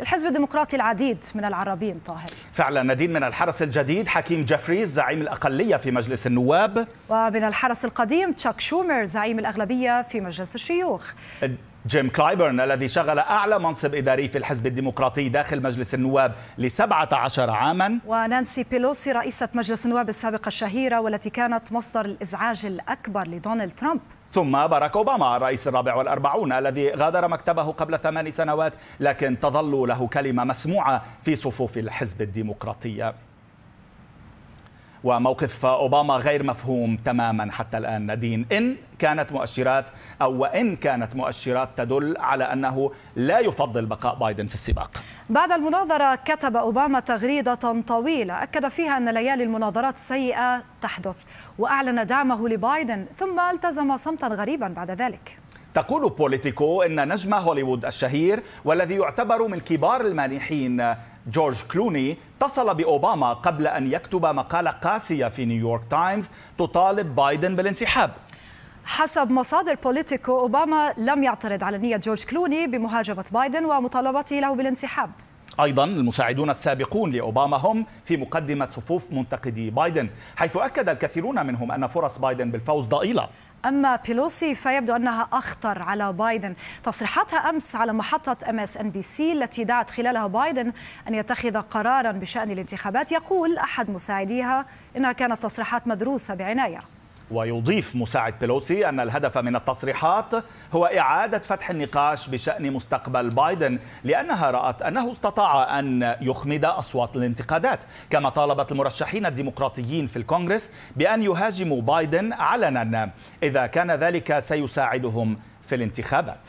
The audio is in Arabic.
الحزب الديمقراطي العديد من العربيين طاهر فعلا نادين من الحرس الجديد حكيم جيفريز زعيم الأقلية في مجلس النواب ومن الحرس القديم تشاك شومر زعيم الأغلبية في مجلس الشيوخ جيم كلايبرن الذي شغل أعلى منصب إداري في الحزب الديمقراطي داخل مجلس النواب لسبعة عشر عاما ونانسي بيلوسي رئيسة مجلس النواب السابقة الشهيرة والتي كانت مصدر الإزعاج الأكبر لدونالد ترامب ثم باراك أوباما الرئيس الرابع والأربعون الذي غادر مكتبه قبل ثمان سنوات لكن تظل له كلمة مسموعة في صفوف الحزب الديمقراطي وموقف أوباما غير مفهوم تماما حتى الآن ندين إن كانت مؤشرات أو وإن كانت مؤشرات تدل على أنه لا يفضل بقاء بايدن في السباق بعد المناظرة كتب أوباما تغريدة طويلة أكد فيها أن ليالي المناظرات سيئة تحدث وأعلن دعمه لبايدن ثم التزم صمتا غريبا بعد ذلك تقول بوليتيكو ان نجم هوليوود الشهير والذي يعتبر من كبار المانحين جورج كلوني اتصل بأوباما قبل أن يكتب مقالة قاسية في نيويورك تايمز تطالب بايدن بالانسحاب حسب مصادر بوليتيكو أوباما لم يعترض على نية جورج كلوني بمهاجمة بايدن ومطالبته له بالانسحاب أيضا المساعدون السابقون لأوباما هم في مقدمة صفوف منتقدي بايدن حيث أكد الكثيرون منهم أن فرص بايدن بالفوز ضئيلة أما بيلوسي فيبدو أنها أخطر على بايدن تصريحاتها أمس على محطة أم اس أن بي سي التي دعت خلالها بايدن أن يتخذ قرارا بشأن الانتخابات يقول أحد مساعديها إنها كانت تصريحات مدروسة بعناية ويضيف مساعد بيلوسي أن الهدف من التصريحات هو إعادة فتح النقاش بشأن مستقبل بايدن لأنها رأت أنه استطاع أن يخمد أصوات الانتقادات كما طالبت المرشحين الديمقراطيين في الكونغرس بأن يهاجموا بايدن علنا إذا كان ذلك سيساعدهم في الانتخابات